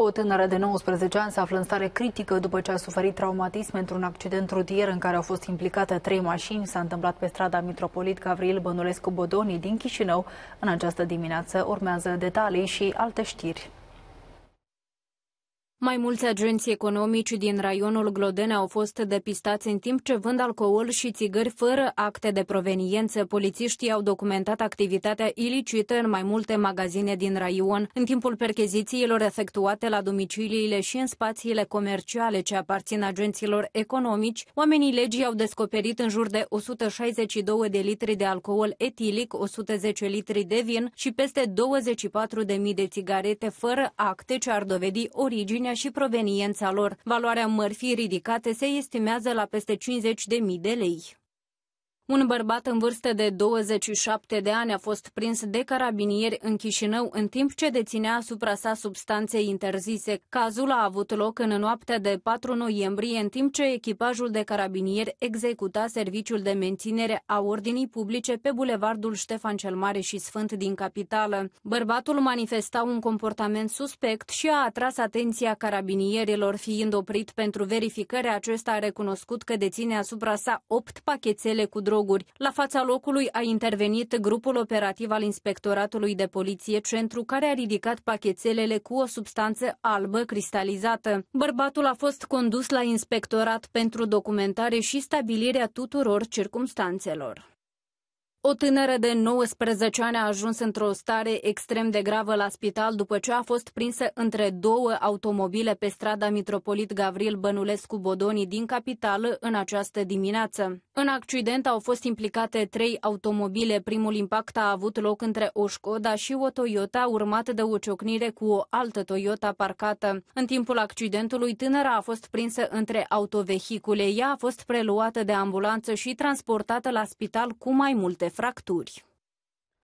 O tânără de 19 ani se află în stare critică după ce a suferit traumatism într-un accident rutier în care au fost implicate trei mașini. S-a întâmplat pe strada Mitropolit Gavril Bănulescu Bodoni din Chișinău. În această dimineață urmează detalii și alte știri. Mai mulți agenți economici din raionul Glodene au fost depistați în timp ce vând alcool și țigări fără acte de proveniență. Polițiștii au documentat activitatea ilicită în mai multe magazine din raion în timpul perchezițiilor efectuate la domiciliile și în spațiile comerciale ce aparțin agenților economici. Oamenii legii au descoperit în jur de 162 de litri de alcool etilic, 110 litri de vin și peste 24.000 de țigarete fără acte ce ar dovedi originea dimensiunea și proveniența lor. Valoarea mărfii ridicate se estimează la peste 50.000 de lei. Un bărbat în vârstă de 27 de ani a fost prins de carabinieri în Chișinău în timp ce deținea asupra sa substanțe interzise. Cazul a avut loc în noaptea de 4 noiembrie în timp ce echipajul de carabinieri executa serviciul de menținere a ordinii publice pe bulevardul Ștefan cel Mare și Sfânt din capitală. Bărbatul manifesta un comportament suspect și a atras atenția carabinierilor fiind oprit pentru verificare. Acesta a recunoscut că deține asupra sa 8 pachetele cu droguri droguri. La fața locului a intervenit grupul operativ al Inspectoratului de Poliție Centru, care a ridicat pachetelele cu o substanță albă cristalizată. Bărbatul a fost condus la inspectorat pentru documentare și stabilirea tuturor circumstanțelor. O tânără de 19 ani a ajuns într-o stare extrem de gravă la spital după ce a fost prinsă între două automobile pe strada Mitropolit Gavril Bănulescu Bodoni din capitală în această dimineață. În accident au fost implicate trei automobile. Primul impact a avut loc între o Skoda și o Toyota, urmat de o ciocnire cu o altă Toyota parcată. În timpul accidentului, tânăra a fost prinsă între autovehicule. Ea a fost preluată de ambulanță și transportată la spital cu mai multe fracturi.